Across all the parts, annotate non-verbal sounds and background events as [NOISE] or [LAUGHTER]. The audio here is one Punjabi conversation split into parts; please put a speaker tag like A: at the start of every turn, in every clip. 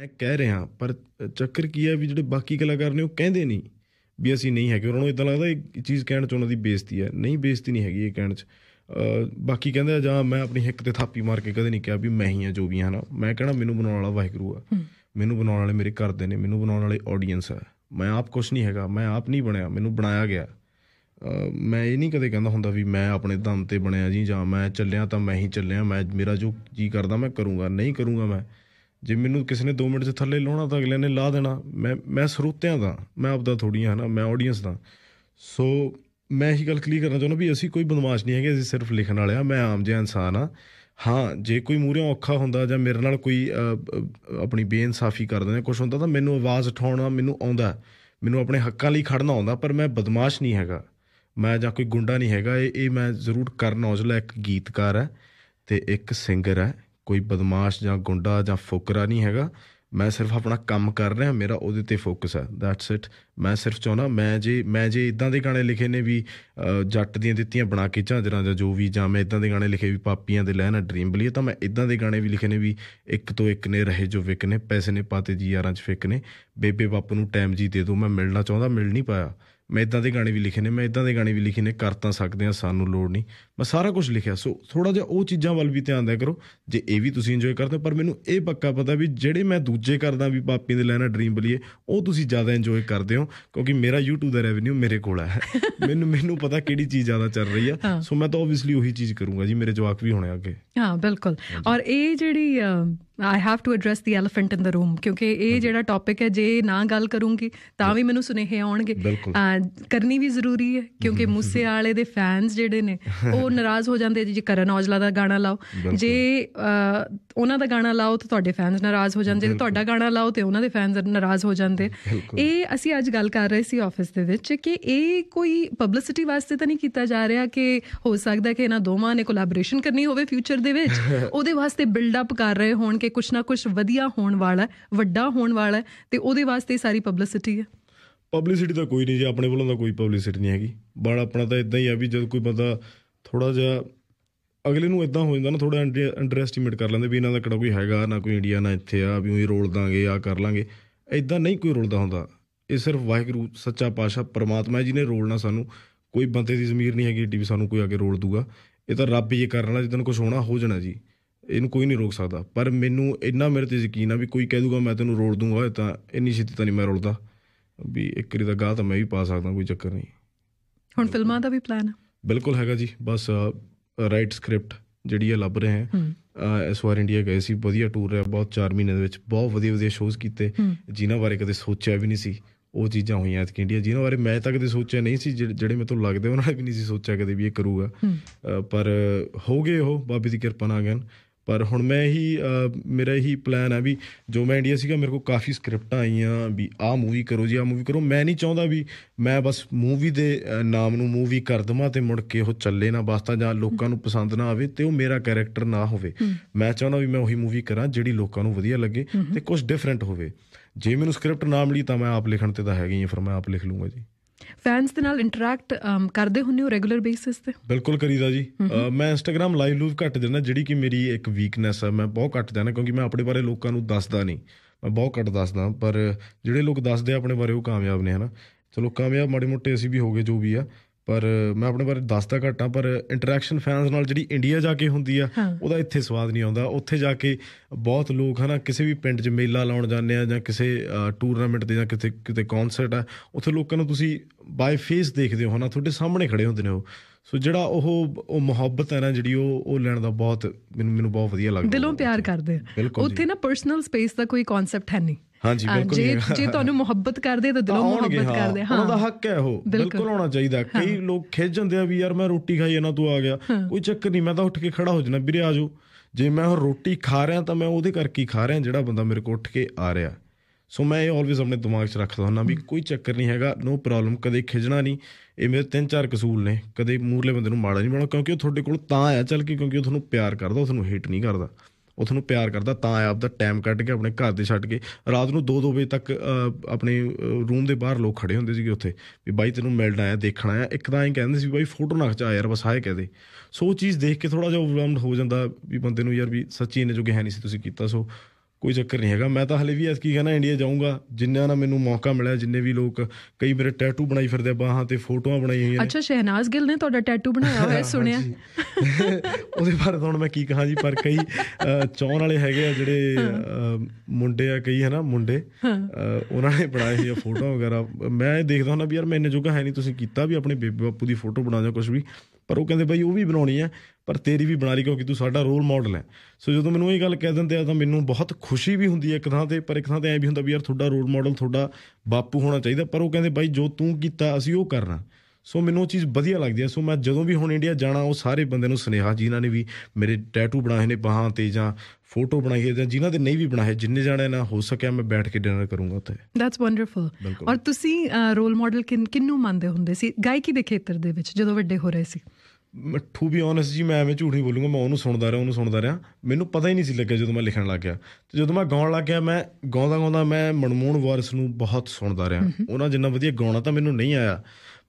A: ਮੈਂ ਕਹਿ ਰਿਹਾ ਪਰ ਚੱਕਰ ਕੀ ਹੈ ਵੀ ਜਿਹੜੇ ਬਾਕੀ ਕਲਾਕਾਰ ਨੇ ਉਹ ਕਹਿੰਦੇ ਨਹੀਂ ਵੀ ਅਸੀਂ ਨਹੀਂ ਹੈਗੇ ਉਹਨਾਂ ਨੂੰ ਇਦਾਂ ਲੱਗਦਾ ਇਹ ਚੀਜ਼ ਕਹਿਣ ਚ ਉਹਨਾਂ ਦੀ ਬੇਇੱਜ਼ਤੀ ਹੈ ਨਹੀਂ ਬੇਇੱਜ਼ਤੀ ਨਹੀਂ ਹੈਗੀ ਇਹ ਕਹਿਣ ਚ ਬਾਕੀ ਕਹਿੰਦੇ ਜਾਂ ਮੈਂ ਆਪਣੀ ਹਿੱਕ ਤੇ ਥਾਪੀ ਮਾਰ ਕੇ ਕਦੇ ਨਹੀਂ ਕਿਹਾ ਵੀ ਮੈਂ ਹੀ ਆ ਜੋ ਵੀ ਹਾਂ ਨਾ ਮੈਂ ਕਹਿਣਾ ਮੈਨੂੰ ਬਣਾਉਣ ਵਾਲਾ ਵਾਹਿਗੁਰੂ ਆ ਮੈਨੂੰ ਬਣਾਉਣ ਵਾਲੇ ਮੇਰੇ ਘਰ ਦੇ ਨੇ ਮੈਨੂੰ ਬਣਾਉਣ ਵਾਲੇ ਆਡੀਅנס ਆ ਮੈਂ ਆਪ ਕੁਝ ਨਹੀਂ ਹੈਗਾ ਮੈਂ ਆਪ ਨਹੀਂ ਬਣਿਆ ਮੈਨੂੰ ਬਣਾਇਆ ਗਿਆ ਮੈਂ ਇਹ ਨਹੀਂ ਕਦੇ ਕਹਿੰਦਾ ਹੁੰਦਾ ਵੀ ਮੈਂ ਆਪਣੇ ਦਮ ਤੇ ਬਣਿਆ ਜੀ ਜਾਂ ਮੈਂ ਚੱਲਿਆ ਤਾਂ ਮੈਂ ਹੀ ਚੱਲਿਆ ਮੈਂ ਮੇਰਾ ਜੋ ਜੀ ਕਰਦਾ ਮੈਂ ਕਰੂੰਗਾ ਨਹੀਂ ਕਰੂੰਗਾ ਮੈਂ ਜੇ ਮੈਨੂੰ ਕਿਸੇ ਨੇ 2 ਮਿੰਟ ਦੇ ਥੱਲੇ ਲਾਉਣਾ ਤਾਂ ਅਗਲੇ ਨੇ ਲਾ ਦੇਣਾ ਮੈਂ ਮੈਂ ਸਰੋਤਿਆਂ ਦਾ ਮੈਂ ਆਪਦਾ ਥੋੜੀਆਂ ਹਨਾ ਮੈਂ ਆਡੀਅנס ਦਾ ਸੋ ਮੈਂ ਇਹੀ ਗੱਲ ਕਲੀਅਰ ਕਰਨਾ ਚਾਹੁੰਦਾ ਵੀ ਅਸੀਂ ਕੋਈ ਬਦਮਾਸ਼ ਨਹੀਂ ਹੈਗੇ ਅਸੀਂ ਸਿਰਫ ਲਿਖਣ ਵਾਲੇ ਆ ਮੈਂ ਆਮ ਜਿਹਾ ਇਨਸਾਨ ਆ ਹਾਂ ਜੇ ਕੋਈ ਮੂਰੇ ਔਖਾ ਹੁੰਦਾ ਜਾਂ ਮੇਰੇ ਨਾਲ ਕੋਈ ਆਪਣੀ ਬੇਇਨਸਾਫੀ ਕਰਦਾ ਜਾਂ ਕੁਝ ਹੁੰਦਾ ਤਾਂ ਮੈਨੂੰ ਆਵਾਜ਼ ਉਠਾਉਣਾ ਮੈਨੂੰ ਆਉਂਦਾ ਮੈਨੂੰ ਆਪਣੇ ਹੱਕਾਂ ਲਈ ਖੜਨਾ ਆਉਂਦਾ ਪਰ ਮੈਂ ਬਦਮਾਸ਼ ਨਹੀਂ ਹੈਗਾ ਮੈਂ ਜਾਂ ਕੋਈ ਗੁੰਡਾ ਨਹੀਂ ਹੈਗਾ ਇਹ ਇਹ ਮੈਂ ਜ਼ਰੂਰ ਕਰਨ ਔਜਲਾ ਇੱਕ ਗੀਤਕਾਰ ਹੈ ਤੇ ਇੱਕ ਸਿੰਗਰ ਹੈ ਕੋਈ ਬਦਮਾਸ਼ ਜਾਂ ਗੁੰਡਾ ਜਾਂ ਫੁਕਰਾ ਨਹੀਂ ਹੈਗਾ ਮੈਂ ਸਿਰਫ ਆਪਣਾ ਕੰਮ ਕਰ ਰਿਹਾ ਮੇਰਾ ਉਹਦੇ ਤੇ ਫੋਕਸ ਹੈ ਦੈਟਸ ਇਟ ਮੈਂ ਸਿਰਫ ਚਾਹਣਾ ਮੈਂ ਜੇ ਮੈਂ ਜੇ ਇਦਾਂ ਦੇ ਗਾਣੇ ਲਿਖੇ ਨੇ ਵੀ ਜੱਟ ਦੀਆਂ ਦਿੱਤੀਆਂ ਬਣਾ ਕੇ ਝਾਂਜਰਾਂ ਜਾਂ ਜੋ ਵੀ ਜਾਂ ਮੈਂ ਇਦਾਂ ਦੇ ਗਾਣੇ ਲਿਖੇ ਵੀ ਪਾਪੀਆਂ ਦੇ ਲੈਣਾ ਡ੍ਰੀਮ ਬਲੀਏ ਤਾਂ ਮੈਂ ਇਦਾਂ ਦੇ ਗਾਣੇ ਵੀ ਲਿਖੇ ਨੇ ਵੀ ਇੱਕ ਤੋਂ ਇੱਕ ਨੇ ਰਹੇ ਜੋ ਵਿਕ ਨੇ ਪੈਸੇ ਨੇ ਪਾਤੇ ਜੀ ਯਾਰਾਂ ਚ ਫਿਕ ਨੇ ਬੇਬੇ ਬਾਪੂ ਨੂੰ ਟਾਈਮ ਜੀ ਦੇ ਦੋ ਮੈਂ ਮਿਲਣਾ ਚਾਹੁੰਦਾ ਮਿਲ ਨਹੀਂ ਪਾਇਆ ਮੈਂ ਇਦਾਂ ਦੇ ਗਾਣੇ ਵੀ ਲਿਖੇ ਨੇ ਮੈਂ ਇਦਾਂ ਦੇ ਗਾਣੇ ਵੀ ਲਿਖੇ ਨੇ ਕਰ ਤਾਂ ਸਕਦੇ ਆ ਸਾਨੂੰ ਲੋੜ ਨਹੀਂ ਮੈਂ ਸਾਰਾ ਕੁਝ ਲਿਖਿਆ ਸੋ ਥੋੜਾ ਜਿਹਾ ਉਹ ਚੀਜ਼ਾਂ ਵੱਲ ਵੀ ਧਿਆਨ ਦਿਆ ਕਰੋ ਜੇ ਇਹ ਵੀ ਤੁਸੀਂ ਇੰਜੋਏ ਕਰਦੇ ਹੋ ਪਰ ਮੈਨੂੰ ਇਹ ਪੱਕਾ ਪਤਾ ਵੀ ਜਿਹੜੇ ਮੈਂ ਦੂਜੇ ਕਰਦਾ ਵੀ ਪਾਪੀ ਦੇ ਲੈਣਾ ਡ੍ਰੀਮ ਬਲੀਏ ਉਹ ਤੁਸੀਂ ਜ਼ਿਆਦਾ ਇੰਜੋਏ ਕਰਦੇ ਹੋ ਕਿਉਂਕਿ ਮੇਰਾ YouTube ਦਾ ਰੈਵਨਿਊ ਮੇਰੇ ਕੋਲ ਹੈ [LAUGHS] ਮੈਨੂੰ ਮੈਨੂੰ ਪਤਾ ਕਿਹੜੀ ਚੀਜ਼ ਜ਼ਿਆਦਾ ਚੱਲ ਰਹੀ ਆ ਸੋ ਮੈਂ ਤਾਂ ਆਬਵੀਅਸਲੀ ਉਹੀ ਚੀਜ਼ ਕਰੂੰਗਾ ਜੀ ਮੇਰੇ ਜਵਾਕ ਵੀ ਹੋਣੇ ਅੱਗੇ
B: ਹਾਂ ਬਿਲਕੁਲ ਔਰ ਇਹ ਜਿਹੜੀ I have to address the elephant in the room ਕਿਉਂਕਿ ਇਹ ਜਿਹੜਾ ਟੌਪਿਕ ਹੈ ਜੇ ਨਾ ਗੱਲ ਕਰੂੰਗੀ ਤਾਂ ਵੀ ਮੈਨੂੰ ਸੁਨੇਹੇ ਆਉਣਗੇ ਕਰਨੀ ਵੀ ਜ਼ਰੂਰੀ ਹੈ ਕਿਉਂਕਿ ਮੂਸੇ ਵਾਲੇ ਦੇ ਫੈਨਸ ਜਿਹੜੇ ਨੇ ਉਹ ਨਾਰਾਜ਼ ਹੋ ਜਾਂਦੇ ਜੇ ਕਰਨ ਔਜਲਾ ਦਾ ਗਾਣਾ ਲਾਓ ਜੇ ਉਹਨਾਂ ਦਾ ਗਾਣਾ ਲਾਓ ਤਾਂ ਤੁਹਾਡੇ ਫੈਨਸ ਨਾਰਾਜ਼ ਹੋ ਜਾਂਦੇ ਜੇ ਤੁਹਾਡਾ ਗਾਣਾ ਲਾਓ ਤੇ ਉਹਨਾਂ ਦੇ ਫੈਨਸ ਨਾਰਾਜ਼ ਹੋ ਜਾਂਦੇ ਇਹ ਅਸੀਂ ਅੱਜ ਗੱਲ ਕਰ ਰਹੇ ਸੀ ਆਫਿਸ ਦੇ ਵਿੱਚ ਕਿ ਇਹ ਕੋਈ ਪਬਲਿਸਿਟੀ ਵਾਸਤੇ ਤਾਂ ਨਹੀਂ ਕੀਤਾ ਜਾ ਰਿਹਾ ਕਿ ਹੋ ਸਕਦਾ ਕਿ ਇਹਨਾਂ ਦੋਵਾਂ ਨੇ ਕੋਲੈਬੋਰੇਸ਼ਨ ਕਰਨੀ ਹੋਵੇ ਫਿਊਚਰ ਦੇ ਵਿੱਚ ਉਹਦੇ ਵਾਸਤੇ ਬਿਲਡ ਅਪ ਕਰ ਰਹੇ ਹੋਣ ਕਿ ਕੁਛ ਨਾ ਕੁਛ ਵਧੀਆ ਹੋਣ ਵਾਲਾ ਵੱਡਾ ਹੋਣ ਵਾਲਾ ਤੇ ਉਹਦੇ ਵਾਸਤੇ ਸਾਰੀ ਪਬਲਿਸਿਟੀ ਹੈ
A: ਪਬਲਿਸਿਟੀ ਤਾਂ ਕੋਈ ਨਹੀਂ ਜੀ ਆਪਣੇ ਵੱਲੋਂ ਤਾਂ ਕੋਈ ਪਬਲਿਸਿਟੀ ਨਹੀਂ ਹੈਗੀ ਬੜਾ ਆਪਣਾ ਤਾਂ ਇਦਾਂ ਹੀ ਆ ਵੀ ਜਦ ਕੋਈ ਬੰਦਾ ਥੋੜਾ ਜਿਹਾ ਅਗਲੇ ਨੂੰ ਇਦਾਂ ਹੋ ਜਾਂਦਾ ਨਾ ਥੋੜਾ ਅੰਡਰਐਸਟੀਮੇਟ ਕਰ ਲੈਂਦੇ ਵੀ ਇਹਨਾਂ ਦਾ ਕਿਹੜਾ ਕੋਈ ਹੈਗਾ ਨਾ ਕੋਈ ਇੰਡੀਆ ਨਾ ਇੱਥੇ ਆ ਵੀ ਉਹੀ ਰੋਲ ਦਾਂਗੇ ਆ ਕਰ ਲਾਂਗੇ ਇਦਾਂ ਨਹੀਂ ਕੋਈ ਰੋਲਦਾ ਹੁੰਦਾ ਇਹ ਸਿਰਫ ਵਾਹਿਗੁਰੂ ਸੱਚਾ ਪਾਸ਼ਾ ਪਰਮਾਤਮਾ ਜੀ ਨੇ ਰੋਲਣਾ ਸਾਨੂੰ ਕੋਈ ਬੰਦੇ ਦੀ ਜ਼ਮੀਰ ਨਹੀਂ ਹੈਗੀ ਏਡੀ ਵੀ ਸਾਨੂੰ ਕੋਈ ਆ ਕੇ ਰੋਲ ਦੂਗਾ ਇਹ ਤਾਂ ਰੱਬ ਹੀ ਇਹ ਕਰਨ ਵਾਲਾ ਜਿੱਦਨ ਕੁਝ ਹੋਣਾ ਹੋ ਜਾਣਾ ਜੀ ਇਹਨੂੰ ਕੋਈ ਨਹੀਂ ਰੋਕ ਸਕਦਾ ਪਰ ਮੈਨੂੰ ਇੰਨਾ ਮੇਰੇ ਤੇ ਯਕੀਨ ਆ ਵੀ ਕੋਈ ਕਹਿ ਦੂਗਾ ਮੈਂ ਤੈਨੂੰ ਰੋੜ ਦੂੰਗਾ ਤਾਂ ਇੰਨੀ ਛੇਤੀ ਤਾਂ ਨਹੀਂ ਮੈਂ ਰੋੜਦਾ ਵੀ ਇੱਕ ਵਾਰੀ ਦਾ ਗਾਹ ਤਾਂ ਮੈਂ ਵੀ ਪਾ ਸਕਦਾ ਕੋਈ ਚੱਕਰ ਨਹੀਂ
B: ਹੁਣ ਫਿਲਮਾਂ ਦਾ ਵੀ ਪਲਾਨ ਹੈ
A: ਬਿਲਕੁਲ ਹੈਗਾ ਜੀ ਬਸ ਰਾਈਟ ਸਕ੍ਰਿਪਟ ਜਿਹੜੀ ਆ ਲੱਭ ਰਹੇ ਹਾਂ ਇਸ ਵਾਰ ਇੰਡੀਆ ਗਏ ਸੀ ਵਧੀਆ ਟੂਰ ਰਿਹਾ ਬਹੁਤ 4 ਮਹੀਨੇ ਦੇ ਵਿੱਚ ਬਹੁਤ ਵਧੀਆ ਵਧੀਆ ਸ਼ੋਜ਼ ਕੀਤੇ ਜਿਨ੍ਹਾਂ ਬਾਰੇ ਕਦੇ ਸੋਚਿਆ ਵੀ ਨਹੀਂ ਸੀ ਉਹ ਚੀਜ਼ਾਂ ਹੋਈਆਂ ਐਤ ਇੰਡੀਆ ਜਿਨ੍ਹਾਂ ਬਾਰੇ ਮੈਂ ਤਾਂ ਕਦੇ ਸੋਚਿਆ ਨਹੀਂ ਸੀ ਜਿਹੜੇ ਮੈਨੂੰ ਲੱਗਦੇ ਉਹਨਾਂ ਨੇ ਵੀ ਨਹੀਂ ਸੀ ਸੋਚਿਆ ਕਦੇ ਵੀ ਇਹ ਕਰੂਗਾ ਪਰ ਹੋ ਗਏ ਉਹ ਬਾਬੇ ਦੀ ਕਿਰਪਾ ਨਾਲ ਗਏ ਪਰ ਹੁਣ ਮੈਂ ਹੀ ਮੇਰਾ ਹੀ ਪਲਾਨ ਹੈ ਵੀ ਜੋ ਮੈਂ ਇੰਡੀਆ ਸੀਗਾ ਮੇਰੇ ਕੋਲ ਕਾਫੀ ਸਕ੍ਰਿਪਟਾਂ ਆਈਆਂ ਵੀ ਆ ਮੂਵੀ ਕਰੋ ਜੀ ਆ ਮੂਵੀ ਕਰੋ ਮੈਂ ਨਹੀਂ ਚਾਹੁੰਦਾ ਵੀ ਮੈਂ ਬਸ ਮੂਵੀ ਦੇ ਨਾਮ ਨੂੰ ਮੂਵੀ ਕਰ ਦਵਾਂ ਤੇ ਮੁੜ ਕੇ ਉਹ ਚੱਲੇ ਨਾ ਤਾਂ ਜਾਂ ਲੋਕਾਂ ਨੂੰ ਪਸੰਦ ਨਾ ਆਵੇ ਤੇ ਉਹ ਮੇਰਾ ਕੈਰੈਕਟਰ ਨਾ ਹੋਵੇ ਮੈਂ ਚਾਹੁੰਦਾ ਵੀ ਮੈਂ ਉਹੀ ਮੂਵੀ ਕਰਾਂ ਜਿਹੜੀ ਲੋਕਾਂ ਨੂੰ ਵਧੀਆ ਲੱਗੇ ਤੇ ਕੁਝ ਡਿਫਰੈਂਟ ਹੋਵੇ ਜੇ ਮੈਨੂੰ ਸਕ੍ਰਿਪਟ ਨਾ ਮਿਲੀ ਤਾਂ ਮੈਂ ਆਪ ਲਿਖਣ ਤੇ ਤਾਂ ਹੈਗੀ ਆ ਫਿਰ ਮੈਂ ਆਪ ਲਿਖ ਲੂੰਗਾ ਜੀ
B: ਫੈਨਸ ਦੇ ਨਾਲ ਇੰਟਰੈਕਟ ਕਰਦੇ ਹੁੰਨੇ ਹੋ ਰੈਗੂਲਰ ਬੇਸਿਸ ਤੇ
A: ਬਿਲਕੁਲ ਕਰੀਦਾ ਜੀ ਮੈਂ ਇੰਸਟਾਗ੍ਰam ਲਾਈਵ ਲੂਵ ਘੱਟ ਦਿੰਦਾ ਜਿਹੜੀ ਕਿ ਮੇਰੀ ਇੱਕ ਵੀਕਨੈਸ ਹੈ ਮੈਂ ਬਹੁਤ ਘੱਟ ਦਿੰਦਾ ਕਿਉਂਕਿ ਮੈਂ ਆਪਣੇ ਬਾਰੇ ਲੋਕਾਂ ਨੂੰ ਦੱਸਦਾ ਨਹੀਂ ਮੈਂ ਬਹੁਤ ਘੱਟ ਦੱਸਦਾ ਪਰ ਜਿਹੜੇ ਲੋਕ ਦੱਸਦੇ ਆ ਆਪਣੇ ਬਾਰੇ ਉਹ ਕਾਮਯਾਬ ਨੇ ਹਨਾ ਚਲੋ ਕਾਮਯਾਬ ਮਾੜੇ ਮੋਟੇ ਅਸੀਂ ਵੀ ਹੋਗੇ ਜੋ ਵੀ ਆ ਪਰ ਮੈਂ ਆਪਣੇ ਬਾਰੇ ਦੱਸਦਾ ਘਟਾਂ ਪਰ ਇੰਟਰੈਕਸ਼ਨ ਫੈਨਸ ਨਾਲ ਜਿਹੜੀ ਇੰਡੀਆ ਜਾ ਕੇ ਹੁੰਦੀ ਆ ਉਹਦਾ ਇੱਥੇ ਸਵਾਦ ਨਹੀਂ ਆਉਂਦਾ ਉੱਥੇ ਜਾ ਕੇ ਬਹੁਤ ਲੋਕ ਹਨਾ ਕਿਸੇ ਵੀ ਪਿੰਡ 'ਚ ਮੇਲਾ ਲਾਉਣ ਜਾਂਦੇ ਆ ਜਾਂ ਕਿਸੇ ਟੂਰਨਾਮੈਂਟ ਦੇ ਜਾਂ ਕਿਤੇ ਕਿਤੇ ਕਨਸਰਟ ਆ ਉੱਥੇ ਲੋਕਾਂ ਨੂੰ ਤੁਸੀਂ ਬਾਈ ਫੇਸ ਦੇਖਦੇ ਹੋ ਹਨਾ ਤੁਹਾਡੇ ਸਾਹਮਣੇ ਖੜੇ ਹੁੰਦੇ ਨੇ ਉਹ ਸੋ ਜਿਹੜਾ ਉਹ ਉਹ ਮੁਹੱਬਤ ਹੈ ਨਾ ਜਿਹੜੀ ਉਹ ਉਹ ਲੈਣ ਦਾ ਬਹੁਤ ਮੈਨੂੰ ਮੈਨੂੰ ਬਹੁਤ ਵਧੀਆ ਲੱਗਦਾ
B: ਦਿਲੋਂ ਪਿਆਰ ਕਰਦੇ ਆ ਉੱਥੇ ਨਾ ਪਰਸਨਲ ਸਪੇਸ ਦਾ ਕੋਈ ਕਨਸੈਪਟ ਹੈ ਨਹੀਂ
A: ਹਾਂਜੀ ਬਿਲਕੁਲ ਜੇ ਜੇ ਤੁਹਾਨੂੰ
B: ਮੁਹੱਬਤ ਕਰਦੇ ਤਾਂ ਦਿਲੋਂ ਮੁਹੱਬਤ ਕਰਦੇ ਹਾਂ ਉਹਨਾਂ ਦਾ
A: ਹੱਕ ਹੈ ਉਹ ਬਿਲਕੁਲ ਹੋਣਾ ਚਾਹੀਦਾ ਕਈ ਲੋਕ ਖੇਜ ਜਾਂਦੇ ਆ ਵੀ ਯਾਰ ਮੈਂ ਰੋਟੀ ਖਾਈ ਇਹਨਾਂ ਤੋਂ ਆ ਗਿਆ ਕੋਈ ਚੱਕਰ ਨਹੀਂ ਮੈਂ ਤਾਂ ਉੱਠ ਕੇ ਖੜਾ ਹੋ ਜਾਣਾ ਵੀਰੇ ਆਜੋ ਜੇ ਮੈਂ ਹੁਣ ਰੋਟੀ ਖਾ ਰਿਹਾ ਤਾਂ ਮੈਂ ਉਹਦੇ ਕਰਕੇ ਹੀ ਖਾ ਰਿਹਾ ਜਿਹੜਾ ਬੰਦਾ ਮੇਰੇ ਕੋਲ ਉੱਠ ਕੇ ਆ ਰਿਹਾ ਸੋ ਮੈਂ ਇਹ ਆਲਵੇਸ ਆਪਣੇ ਦਿਮਾਗ 'ਚ ਰੱਖਦਾ ਹੁੰਦਾ ਵੀ ਕੋਈ ਚੱਕਰ ਨਹੀਂ ਹੈਗਾ ਨੋ ਪ੍ਰੋਬਲਮ ਕਦੇ ਖਿਜਣਾ ਨਹੀਂ ਇਹ ਮੇਰੇ ਤਿੰਨ ਚਾਰ ਕਸੂਲ ਨੇ ਕਦੇ ਮੂਰਲੇ ਬੰਦੇ ਨੂੰ ਮਾੜਾ ਨਹੀਂ ਬਣਾਉਣਾ ਕਿਉਂਕਿ ਉਹ ਤੁਹਾਡੇ ਕੋਲ ਤਾਂ ਆਇਆ ਚੱਲ ਕੇ ਕਿਉਂਕਿ ਉਹ ਤੁਹਾਨੂੰ ਪਿਆਰ ਕਰਦਾ ਉਹ ਤੁਹਾਨੂੰ ਹੇਟ ਨਹੀਂ ਕਰਦਾ ਉਹ ਤੁਹਾਨੂੰ ਪਿਆਰ ਕਰਦਾ ਤਾਂ ਆਪ ਦਾ ਟਾਈਮ ਕੱਢ ਕੇ ਆਪਣੇ ਘਰ ਦੇ ਛੱਡ ਕੇ ਰਾਤ ਨੂੰ 2-2 ਵਜੇ ਤੱਕ ਆਪਣੇ ਰੂਮ ਦੇ ਬਾਹਰ ਲੋਕ ਖੜੇ ਹੁੰਦੇ ਸੀਗੇ ਉੱਥੇ ਵੀ ਬਾਈ ਤੈਨੂੰ ਮਿਲਣਾ ਆਇਆ ਦੇਖਣਾ ਆਇਆ ਇੱਕ ਤਾਂ ਐਂ ਕਹਿੰਦੇ ਸੀ ਬਾਈ ਫੋਟੋ ਨਾ ਖਿਚਾ ਯਾਰ ਬਸ ਆਏ ਕਹਦੇ ਸੋ ਚੀਜ਼ ਦੇਖ ਕੇ ਥੋੜਾ ਜਿਹਾ ਓਵਰਵਲਮਡ ਹੋ ਜਾਂਦਾ ਵੀ ਬੰਦੇ ਨੂੰ ਯਾਰ ਵੀ ਸੱਚੀ ਇਹਨੇ ਜੋਗੇ ਹੈ ਨਹੀਂ ਸੀ ਤੁਸੀਂ ਕੀਤਾ ਸੋ ਕੋਈ ਚੱਕਰ ਨਹੀਂ ਹੈਗਾ ਮੈਂ ਤਾਂ ਹਲੇ ਵੀ ਐਸ ਕੀ ਕਹਿੰਦਾ ਇੰਡੀਆ ਜਾਊਂਗਾ ਜਿੰਨਾ ਨਾ ਮੈਨੂੰ ਮੌਕਾ ਮਿਲਿਆ ਜਿੰਨੇ ਵੀ ਲੋਕ ਕਈ ਮੇਰੇ ਟੈਟੂ ਬਣਾਈ ਫਿਰਦੇ ਬਾਹਾਂ ਤੇ ਫੋਟੋਆਂ ਬਣਾਈਆਂ ਹੋਈਆਂ ਅੱਛਾ
B: ਸ਼ਹਿਨਾਜ਼ ਗਿੱਲ ਨੇ ਤੁਹਾਡਾ ਟੈਟੂ ਬਣਾਇਆ ਹੋਇਆ ਸੁਣਿਆ [LAUGHS]
A: ਉਹਦੇ ਬਾਰੇ ਹੁਣ ਮੈਂ ਕੀ ਕਹਾਂ ਜੀ ਪਰ ਕਈ ਚੌਣ ਵਾਲੇ ਹੈਗੇ ਆ ਜਿਹੜੇ ਮੁੰਡੇ ਆ ਕਈ ਹਨਾ ਮੁੰਡੇ ਉਹਨਾਂ ਨੇ ਬਣਾਏ ਹੋਏ ਫੋਟੋ ਵਗੈਰਾ ਮੈਂ ਦੇਖਦਾ ਹੁੰਦਾ ਵੀ ਯਾਰ ਮੈਂ ਇੰਨੇ ਜੋਗਾ ਹੈ ਨਹੀਂ ਤੁਸੀਂ ਕੀਤਾ ਵੀ ਆਪਣੇ ਬੇਬੇ ਬਾਪੂ ਦੀ ਫੋਟੋ ਬਣਾ ਜਾਂ ਕੁਝ ਵੀ ਪਰ ਉਹ ਕਹਿੰਦੇ ਬਈ ਉਹ ਵੀ ਬਣਾਉਣੀ ਆ ਪਰ ਤੇਰੀ ਵੀ ਬਣਾ ਲਈ ਕਿਉਂਕਿ ਤੂੰ ਸਾਡਾ ਰੋਲ ਮਾਡਲ ਹੈ ਸੋ ਜਦੋਂ ਮੈਨੂੰ ਇਹ ਗੱਲ ਕਹਿ ਦਿੰਦੇ ਆ ਤਾਂ ਮੈਨੂੰ ਬਹੁਤ ਖੁਸ਼ੀ ਵੀ ਹੁੰਦੀ ਹੈ ਇੱਕ ਥਾਂ ਤੇ ਪਰ ਇੱਕ ਥਾਂ ਤੇ ਐ ਵੀ ਹੁੰਦਾ ਵੀ ਯਾਰ ਤੁਹਾਡਾ ਰੋਲ ਮਾਡਲ ਤੁਹਾਡਾ ਬਾਪੂ ਹੋਣਾ ਚਾਹੀਦਾ ਪਰ ਉਹ ਕਹਿੰਦੇ ਬਾਈ ਜੋ ਤੂੰ ਕੀਤਾ ਅਸੀਂ ਉਹ ਕਰਨਾ ਸੋ ਮੈਨੂੰ ਉਹ ਚੀਜ਼ ਵਧੀਆ ਲੱਗਦੀ ਹੈ ਸੋ ਮੈਂ ਜਦੋਂ ਵੀ ਹੁਣ ਇੰਡੀਆ ਜਾਣਾ ਉਹ ਸਾਰੇ ਬੰਦੇ ਨੂੰ ਸੁਨੇਹਾ ਜਿਨ੍ਹਾਂ ਨੇ ਵੀ ਮੇਰੇ ਟੈਟੂ ਬਣਾਏ ਨੇ ਬਾਹਾਂ ਤੇ ਜਾਂ ਫੋਟੋ ਬਣਾਈ ਹੈ ਜਾਂ ਜਿਨ੍ਹਾਂ ਦੇ ਨਹੀਂ ਵੀ ਬਣਾਏ ਜਿੰਨੇ ਜਾਣੇ ਨਾ ਹੋ ਸਕਿਆ ਮੈਂ ਬੈਠ ਕੇ ਡਿਨਰ ਕਰੂੰਗਾ ਉੱਥੇ
B: ਦੈਟਸ ਵੰਡਰਫੁਲ ਔਰ ਤੁਸੀਂ ਰੋਲ ਮਾਡਲ ਕਿੰਨੂ ਮੰਨਦੇ ਹੁੰਦੇ ਸੀ ਗਾਇਕੀ ਦੇ ਖੇਤਰ ਦੇ ਵਿੱਚ ਜਦੋਂ ਵੱਡੇ ਹੋ ਰਹੇ ਸੀ
A: ਮੱਠੂ ਵੀ ਓਨੈਸਟ ਜੀ ਮੈਂ ਐਵੇਂ ਝੂਠ ਨਹੀਂ ਬੋਲੂੰਗਾ ਮੈਂ ਉਹਨੂੰ ਸੁਣਦਾ ਰਿਹਾ ਉਹਨੂੰ ਸੁਣਦਾ ਰਿਹਾ ਮੈਨੂੰ ਪਤਾ ਹੀ ਨਹੀਂ ਸੀ ਲੱਗਿਆ ਜਦੋਂ ਮੈਂ ਲਿਖਣ ਲੱਗ ਗਿਆ ਤੇ ਜਦੋਂ ਮੈਂ ਗਾਉਣ ਲੱਗ ਗਿਆ ਮੈਂ ਗਾਉਂਦਾ ਗਾਉਂਦਾ ਮੈਂ ਮਨਮੋਹਨ ਵਾਰਿਸ ਨੂੰ ਬਹੁਤ ਸੁਣਦਾ ਰਿਹਾ ਉਹਨਾਂ ਜਿੰਨਾ ਵਧੀਆ ਗਾਉਣਾ ਤਾਂ ਮੈਨੂੰ ਨਹੀਂ ਆਇਆ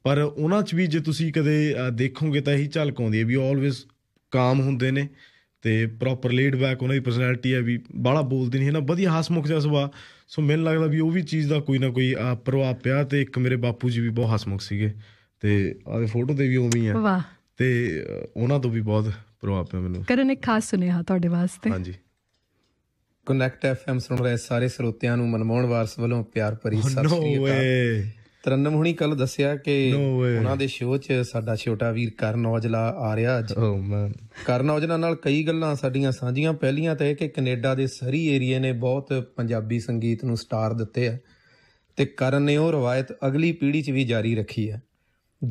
A: ਪਰ ਉਹਨਾਂ 'ਚ ਵੀ ਜੇ ਤੁਸੀਂ ਕਦੇ ਦੇਖੋਗੇ ਤਾਂ ਇਹੀ ਝਲਕ ਆਉਂਦੀ ਹੈ ਵੀ ਆਲਵੇਸ ਕਾਮ ਹੁੰਦੇ ਨੇ ਤੇ ਪ੍ਰੋਪਰ ਲੀਡ ਬੈਕ ਉਹਨਾਂ ਦੀ ਪਰਸਨੈਲਿਟੀ ਹੈ ਵੀ ਬਾਲਾ ਬੋਲਦੇ ਨਹੀਂ ਹੈ ਨਾ ਵਧੀਆ ਹਸਮੁਖ ਜਿਹਾ ਸੁਭਾਅ ਸੋ ਮੈਨੂੰ ਲੱਗਦਾ ਵੀ ਉਹ ਵੀ ਚੀਜ਼ ਦਾ ਕੋਈ ਨਾ ਕੋਈ ਪ੍ਰਭਾਵ ਪਿਆ ਤੇ ਇੱਕ ਮੇਰੇ ਬਾਪੂ ਜੀ ਵੀ ਬਹੁਤ ਹਸਮੁਖ ਸੀਗੇ ਤੇ ਆਹ ਫੋਟੋ ਤੇ ਵੀ ਉਵੇਂ ਹੀ ਆ ਵਾਹ ਤੇ ਉਹਨਾਂ ਤੋਂ ਵੀ ਬਹੁਤ ਪ੍ਰਭਾਵ ਪਿਆ ਮੈਨੂੰ
B: ਕਰਨ ਇੱਕ ਖਾਸ ਸੁਨੇਹਾ ਤੁਹਾਡੇ ਵਾਸਤੇ ਹਾਂਜੀ
A: ਕਨੈਕਟ ਐਫਐਮ ਸੁਣ ਰਹੇ ਸਾਰੇ ਸਰੋਤਿਆਂ ਨੂੰ ਮਨਮੋਹਣ ਵਾਰਸ ਵੱਲੋਂ ਪਿਆਰ ਭਰੀ oh, ਸਤਿ ਸ੍ਰੀ ਅਕਾਲ ਤਰਨਮ ਹੁਣੀ ਕੱਲ ਦੱਸਿਆ ਕਿ ਉਹਨਾਂ ਦੇ ਸ਼ੋਅ 'ਚ ਸਾਡਾ ਛੋਟਾ ਵੀਰ ਕਰਨ ਔਜਲਾ ਆ ਰਿਹਾ ਅੱਜ ਓ oh, ਮੈਨ ਕਰਨ ਔਜਲਾ ਨਾਲ ਕਈ ਗੱਲਾਂ ਸਾਡੀਆਂ ਸਾਂਝੀਆਂ ਪਹਿਲੀਆਂ ਤਾਂ ਇਹ ਕਿ ਕੈਨੇਡਾ ਦੇ ਸਰੀ ਏਰੀਏ ਨੇ ਬਹੁਤ ਪੰਜਾਬੀ ਸੰਗੀਤ ਨੂੰ ਸਟਾਰ ਦਿੱਤੇ ਆ ਤੇ ਕਰਨ ਨੇ ਉਹ ਰਵਾਇਤ ਅਗਲੀ ਪੀੜ੍ਹੀ 'ਚ ਵੀ ਜਾਰੀ ਰੱਖੀ ਹੈ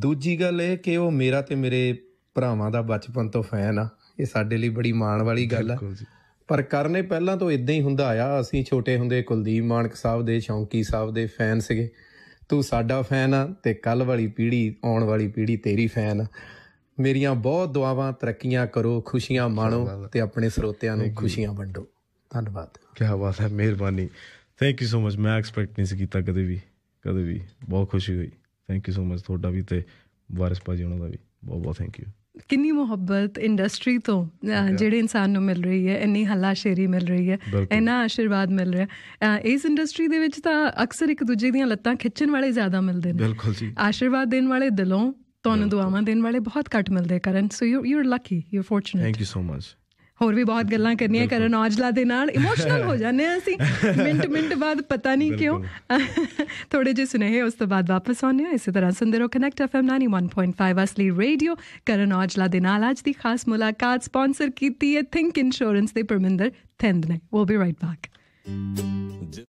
A: ਦੂਜੀ ਗੱਲ ਇਹ ਕਿ ਉਹ ਮੇਰਾ ਤੇ ਮੇਰੇ ਭਰਾਵਾਂ ਦਾ ਬਚਪਨ ਤੋਂ ਫੈਨ ਆ ਇਹ ਸਾਡੇ ਲਈ ਬੜੀ ਮਾਣ ਵਾਲੀ ਗੱਲ ਆ ਪਰ ਕਰਨੇ ਪਹਿਲਾਂ ਤੋਂ ਇਦਾਂ ਹੀ ਹੁੰਦਾ ਆ ਅਸੀਂ ਛੋਟੇ ਹੁੰਦੇ ਕੁਲਦੀਪ ਮਾਨਕ ਸਾਹਿਬ ਦੇ ਸ਼ੌਂਕੀ ਸਾਹਿਬ ਦੇ ਫੈਨ ਸੀਗੇ ਤੂੰ ਸਾਡਾ ਫੈਨ ਆ ਤੇ ਕੱਲ ਵਾਲੀ ਪੀੜ੍ਹੀ ਆਉਣ ਵਾਲੀ ਪੀੜ੍ਹੀ ਤੇਰੀ ਫੈਨ ਆ ਮੇਰੀਆਂ ਬਹੁਤ ਦੁਆਵਾਂ ਤਰੱਕੀਆਂ ਕਰੋ ਖੁਸ਼ੀਆਂ ਮਾਣੋ ਤੇ ਆਪਣੇ ਸਰੋਤਿਆਂ ਨੂੰ ਖੁਸ਼ੀਆਂ ਵੰਡੋ ਧੰਨਵਾਦ ਕੀ ਬਾਤ ਹੈ ਮਿਹਰਬਾਨੀ ਥੈਂਕ ਯੂ ਸੋ ਮਚ ਮੈਂ ਐਕਸਪੈਕਟ ਨਹੀਂ ਸੀ ਕੀਤਾ ਕਦੇ ਵੀ ਕਦੇ ਵੀ ਬਹੁਤ ਖੁਸ਼ੀ ਹੋਈ ਥੈਂਕ ਯੂ ਸੋ ਮਚ ਤੁਹਾਡਾ ਵੀ ਤੇ ਵਾਰਿਸ ਭਾਜੀ ਉਹਨਾਂ ਦਾ ਵੀ ਬਹੁਤ ਬਹੁਤ ਥੈਂਕ ਯੂ
B: ਕਿੰਨੀ ਮੁਹੱਬਤ ਇੰਡਸਟਰੀ ਤੋਂ ਜਿਹੜੇ ਇਨਸਾਨ ਨੂੰ ਮਿਲ ਰਹੀ ਹੈ ਇੰਨੀ ਹੱਲਾਸ਼ੇਰੀ ਮਿਲ ਰਹੀ ਹੈ ਇੰਨਾ ਆਸ਼ੀਰਵਾਦ ਮਿਲ ਰਿਹਾ ਇਸ ਇੰਡਸਟਰੀ ਦੇ ਵਿੱਚ ਤਾਂ ਅਕਸਰ ਇੱਕ ਦੂਜੇ ਦੀਆਂ ਲੱਤਾਂ ਖਿੱਚਣ ਵਾਲੇ ਜ਼ਿਆਦਾ ਮਿਲਦੇ ਨੇ ਬਿਲਕੁਲ ਜੀ ਆਸ਼ੀਰਵਾਦ ਦੇਣ ਵਾਲੇ ਦਿਲੋਂ ਤੁਹਾਨੂੰ ਦੁਆਵਾਂ ਦੇਣ ਵਾਲੇ ਬਹੁਤ ਘੱਟ ਮਿਲਦੇ ਕਰਨ so you you are lucky you are fortunate thank you so much ਹੋਰ ਵੀ ਬਹੁਤ ਗੱਲਾਂ ਕਰਨੀਆਂ ਕਰਨ ਔਜਲਾ ਦੇ ਨਾਲ ਇਮੋਸ਼ਨਲ ਹੋ ਜਾਂਦੇ ਆ ਅਸੀਂ ਮਿੰਟ ਮਿੰਟ ਬਾਅਦ ਪਤਾ ਨਹੀਂ ਕਿਉਂ [LAUGHS] ਥੋੜੇ ਜਿਹਾ ਸੁਨੇਹੇ ਉਸ ਤੋਂ ਬਾਅਦ ਵਾਪਸ ਆਉਂਦੇ ਆ ਇਸੇ ਤਰ੍ਹਾਂ ਸੁਣਦੇ ਰਹੋ ਕਨੈਕਟ ਐਫ ਐਮ 91.5 ਅਸਲੀ ਰੇਡੀਓ ਕਰਨ ਔਜਲਾ ਦੇ ਨਾਲ ਅੱਜ ਦੀ ਖਾਸ ਮੁਲਾਕਾਤ ਸਪான்ਸਰ ਕੀਤੀ ਹੈ ਥਿੰਕ ਇੰਸ਼ੋਰੈਂਸ ਦੇ ਪਰਮਿੰਦਰ ਥਿੰਦ ਨੇ ਬੀ ਰਾਈਟ
A: ਬੈਕ